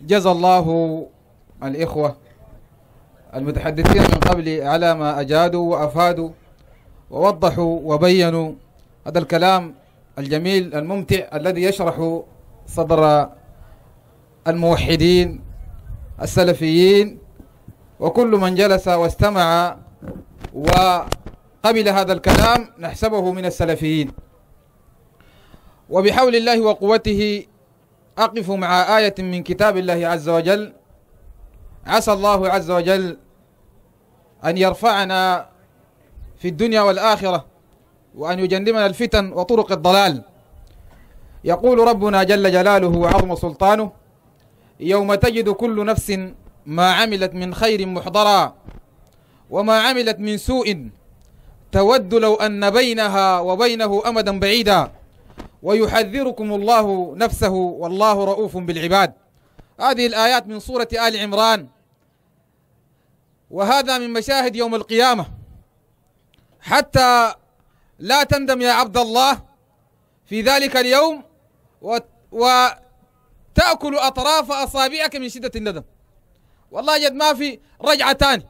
جزا الله الإخوة المتحدثين من قبل على ما أجادوا وأفادوا ووضحوا وبينوا هذا الكلام الجميل الممتع الذي يشرح صدر الموحدين السلفيين وكل من جلس واستمع وقبل هذا الكلام نحسبه من السلفيين وبحول الله وقوته أقف مع آية من كتاب الله عز وجل عسى الله عز وجل أن يرفعنا في الدنيا والآخرة وأن يجنبنا الفتن وطرق الضلال يقول ربنا جل جلاله وعظم سلطانه يوم تجد كل نفس ما عملت من خير محضرا وما عملت من سوء تود لو أن بينها وبينه أمدا بعيدا ويحذركم الله نفسه والله رؤوف بالعباد هذه الآيات من سورة آل عمران وهذا من مشاهد يوم القيامة حتى لا تندم يا عبد الله في ذلك اليوم وتأكل أطراف أصابعك من شدة الندم والله جد ما في رجعة تاني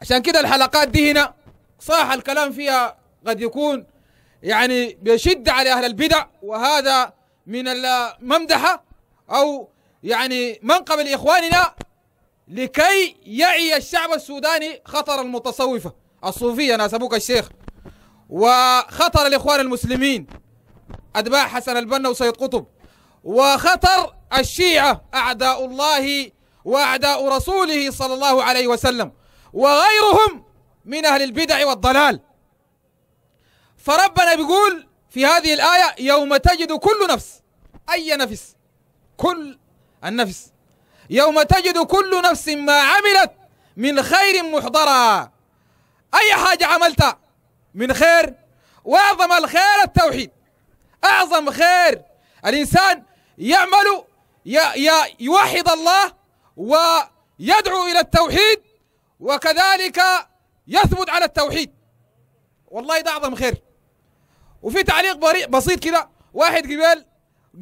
عشان كده الحلقات دي هنا صح الكلام فيها قد يكون يعني بشده على اهل البدع وهذا من الممدحه او يعني منقب لاخواننا لكي يعي الشعب السوداني خطر المتصوفه الصوفيه ناسبوك الشيخ وخطر الاخوان المسلمين اتباع حسن البنا وسيد قطب وخطر الشيعه اعداء الله واعداء رسوله صلى الله عليه وسلم وغيرهم من اهل البدع والضلال فربنا بيقول في هذه الآية يوم تجد كل نفس أي نفس كل النفس يوم تجد كل نفس ما عملت من خير محضرا أي حاجة عملتها من خير وأعظم الخير التوحيد أعظم خير الإنسان يعمل يوحد الله ويدعو إلى التوحيد وكذلك يثبت على التوحيد والله ده أعظم خير وفي تعليق بسيط كده واحد قبال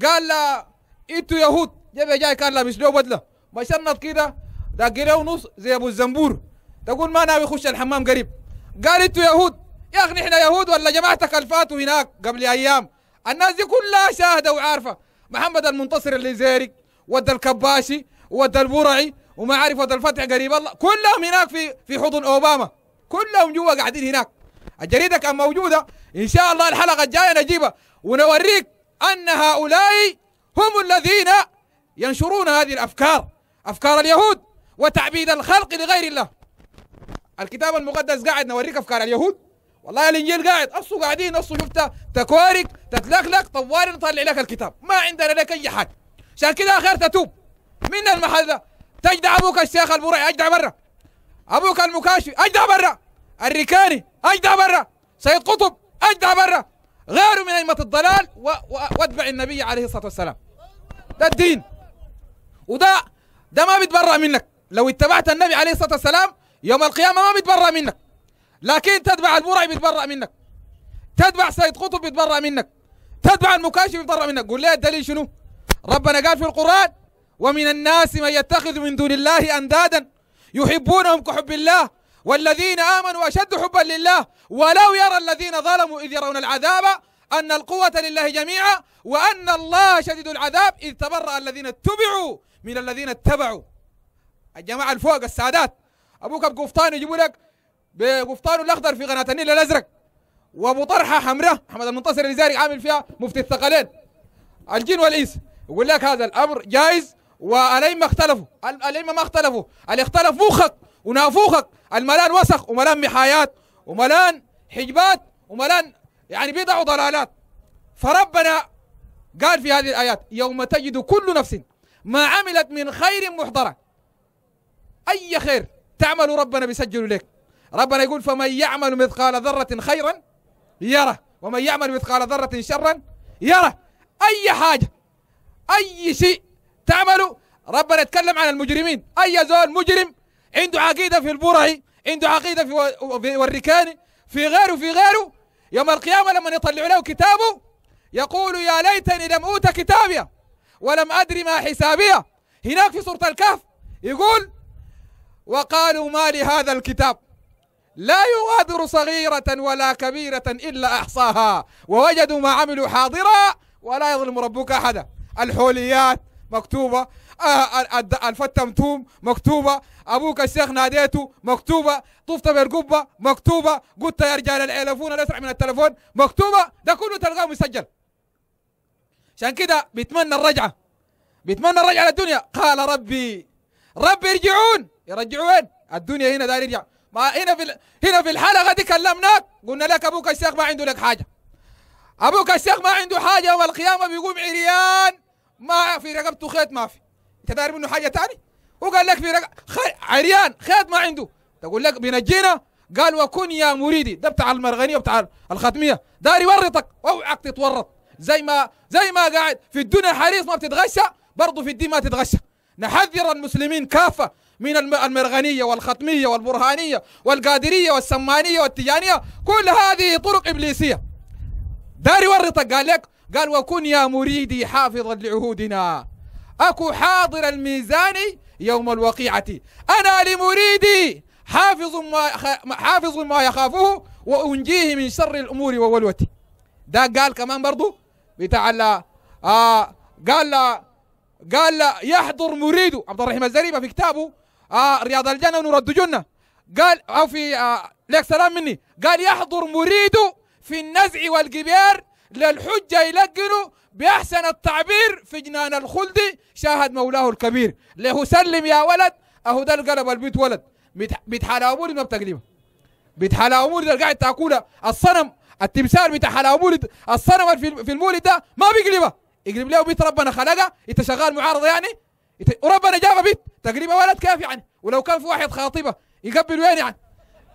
قال له انتوا يهود جاب جاي كان لابس له بدله مشنط كده جنيه نص زي ابو الزنبور تقول ما ناوي يخش الحمام قريب قال انتوا يهود يا اخي نحن يهود ولا جماعتك الفاتوا هناك قبل ايام الناس دي كلها شاهده وعارفه محمد المنتصر اللي زيرك ودى الكباشي ودى البرعي وما عارف ودى الفتح قريب الله كلهم هناك في في حضن اوباما كلهم جوا قاعدين هناك الجريده كان موجوده ان شاء الله الحلقه الجايه نجيبها ونوريك ان هؤلاء هم الذين ينشرون هذه الافكار افكار اليهود وتعبيد الخلق لغير الله الكتاب المقدس قاعد نوريك افكار اليهود والله الانجيل قاعد اصو قاعدين اصو شفت تكوارك تتلكلك طوال نطلع لك الكتاب ما عندنا لك اي حاجه عشان كده خير تتوب من المحل ده تجدع ابوك الشيخ البرعي اجدع برا ابوك المكاشف اجدع برا الركاني اجدع برا سيد قطب اجدع برا غيره من ائمه الضلال و... و... واتبع النبي عليه الصلاه والسلام ده الدين وده ده ما بيتبرأ منك لو اتبعت النبي عليه الصلاه والسلام يوم القيامه ما بيتبرأ منك لكن تتبع البرعي بيتبرأ منك تتبع سيد قطب بيتبرأ منك تتبع المكاشف بيتبرأ منك قول لي الدليل شنو ربنا قال في القران ومن الناس من يتخذ من دون الله اندادا يحبونهم كحب الله والذين آمنوا أشد حبا لله ولو يرى الذين ظلموا إذ يرون العذاب أن القوة لله جميعا وأن الله شديد العذاب إذ تبرأ الذين اتبعوا من الذين اتبعوا الجماعة الفوق السادات أبوك بقفطان يجيبوا لك بقفطانه الأخضر في قناة النيل الأزرق وأبو طرحة حمراء أحمد المنتصر الجزائري عامل فيها مفتي الثقلين الجن والإنس يقول لك هذا الأمر جائز والأئمة اختلفوا الأئمة ما اختلفوا اللي اختلف مخك ونافوخك الملان وسخ وملان محايات وملان حجبات وملان يعني بيضعوا وضلالات فربنا قال في هذه الآيات يوم تجد كل نفس ما عملت من خير محضرة أي خير تعمل ربنا بيسجله لك ربنا يقول فمن يعمل مثقال ذرة خيرا يره ومن يعمل مثقال ذرة شرا يره أي حاجة أي شيء تعمله ربنا يتكلم عن المجرمين أي زول مجرم عنده عقيدة في البرعي عنده عقيدة في والركاني في غيره في غيره يوم القيامة لما يطلع له كتابه يقول يا ليتني لم أوت كتابي ولم أدري ما حسابي هناك في سورة الكهف يقول وقالوا ما لهذا الكتاب لا يغادر صغيرة ولا كبيرة إلا أحصاها ووجدوا ما عملوا حاضرا ولا يظلم ربك أحدا الحوليات مكتوبه آه الفتمتوم مكتوبه ابوك الشيخ ناديته مكتوبه طفت بالقبه مكتوبه قلت يا رجال الالفون الاسرع من التلفون مكتوبه ده كله تلقاه مسجل عشان كده بيتمنى الرجعه بيتمنى الرجعه للدنيا قال ربي ربي يرجعون يرجعوا وين؟ الدنيا هنا ده يرجع ما هنا في هنا في الحلقه دي كلمناك قلنا لك ابوك الشيخ ما عنده لك حاجه ابوك الشيخ ما عنده حاجه يوم القيامه بيقوم عريان ما في رقبته خيط ما في انت داري منه حاجه ثاني وقال لك في رقب خي... عريان خيط ما عنده تقول لك بينجينا قال وكن يا مريدي ده بتاع المرغنيه وبتاع الخاتميه داري يورطك اوعك تتورط زي ما زي ما قاعد في الدنيا حريص ما بتتغشى برضه في الدين ما تتغشى نحذر المسلمين كافه من المرغنيه والختميه والبرهانيه والقادريه والسمانيه والتجانيه كل هذه طرق ابليسيه داري يورطك قال لك قال وكن يا مريدي حافظا لعهودنا أكو حاضر الميزان يوم الوقيعة أنا لمريدي حافظ ما, حافظ ما يخافه وأنجيه من شر الأمور وولوته ده قال كمان برضو بتاع ال آه قال قال يحضر مريد عبد الرحيم الزريبة في كتابه آه رياض الجنة ونرد جنة قال أو في آه لك سلام مني قال يحضر مريد في النزع والجبار للحجة يلقنوا بأحسن التعبير في جنان الخلد شاهد مولاه الكبير له سلم يا ولد أهو ده القلب ولد بيت بتحلاومولد ما بتقلبها بتحلاومولد اللي قاعد تاكله الصنم التمثال بتاع حلاومولد الصنم في المولد ده ما بيقلبها يقلب له بيت ربنا خلقها انت شغال معارضه يعني وربنا جابها بيت تقريبا ولد كيف يعني ولو كان في واحد خاطبه يقبل وين يعني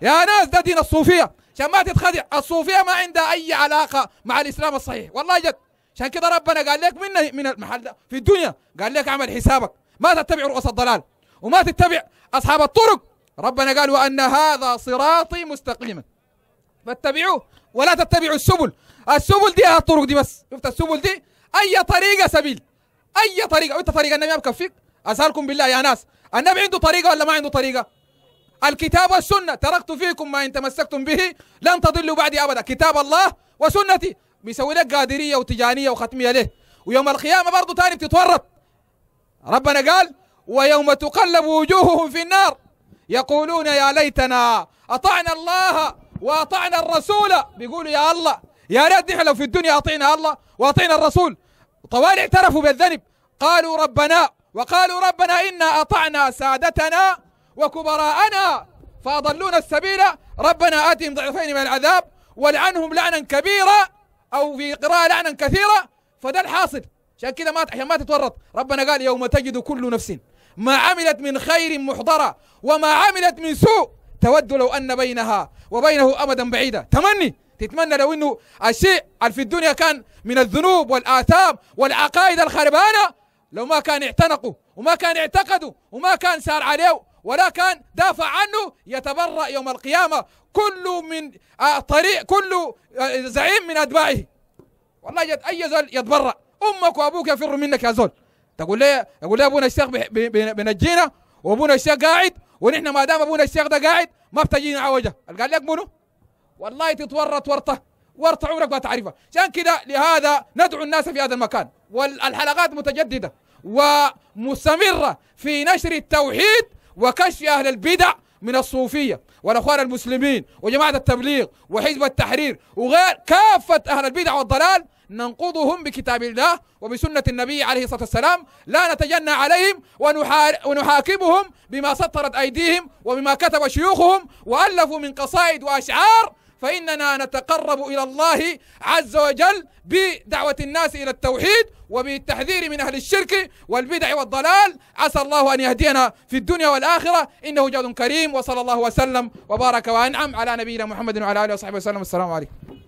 يا ناس ده دين الصوفيه عشان ما تتخدع الصوفيه ما عندها اي علاقه مع الاسلام الصحيح والله جد عشان كده ربنا قال لك من من المحل ده في الدنيا قال لك اعمل حسابك ما تتبع رؤوس الضلال وما تتبع اصحاب الطرق ربنا قال وان هذا صراطي مستقيما فاتبعوه ولا تتبعوا السبل السبل دي الطرق دي بس شفت السبل دي اي طريقه سبيل اي طريقه انت طريقه النبي ما بكفيك اسالكم بالله يا ناس النبي عنده طريقه ولا ما عنده طريقه الكتاب والسنة تركت فيكم ما إن تمسكتم به لن تضلوا بعدي أبدا كتاب الله وسنتي بيسوي لك قادرية وتجانية وختمية ليه ويوم القيامة برضه تاني بتتورط ربنا قال ويوم تقلب وجوههم في النار يقولون يا ليتنا أطعنا الله وأطعنا الرسول بيقولوا يا الله يا ريت نحن لو في الدنيا أطعنا الله وأطعنا الرسول طوال اعترفوا بالذنب قالوا ربنا وقالوا ربنا إنا أطعنا سادتنا وكبراءنا فأضلون السبيل ربنا آتهم ضعفين من العذاب ولعنهم لعنا كبيرا أو في قراءة لعنا كثيرا فده الحاصل عشان كده ما عشان ما تتورط ربنا قال يوم تجد كل نفس ما عملت من خير محضرة وما عملت من سوء تود لو أن بينها وبينه أمدا بعيدا تمني تتمنى لو أنه الشيء في الدنيا كان من الذنوب والآثام والعقائد الخربانة لو ما كان اعتنقوا وما كان اعتقدوا وما كان سار عليه ولكن دافع عنه يتبرأ يوم القيامة كل من آه، طريق كل آه، زعيم من أتباعه والله جد أي زول يتبرأ أمك وأبوك يفر منك يا زول تقول لي يقول لي أبونا الشيخ بنجينا وأبونا الشيخ قاعد ونحن ما دام أبونا الشيخ ده قاعد ما بتجينا عوجة قال لك منو والله تتورط ورطة ورطة عمرك ما تعرفها عشان كده لهذا ندعو الناس في هذا المكان والحلقات متجددة ومستمرة في نشر التوحيد وكشف أهل البدع من الصوفية والأخوان المسلمين وجماعة التبليغ وحزب التحرير وغير كافة أهل البدع والضلال ننقضهم بكتاب الله وبسنة النبي عليه الصلاة والسلام لا نتجنى عليهم ونحاكمهم بما سطرت أيديهم وبما كتب شيوخهم وألفوا من قصائد وأشعار فإننا نتقرب إلى الله عز وجل بدعوة الناس إلى التوحيد وبالتحذير من أهل الشرك والبدع والضلال عسى الله أن يهدينا في الدنيا والآخرة إنه جاد كريم وصلى الله وسلم وبارك وأنعم على نبينا محمد وعلى آله وصحبه وسلم والسلام عليكم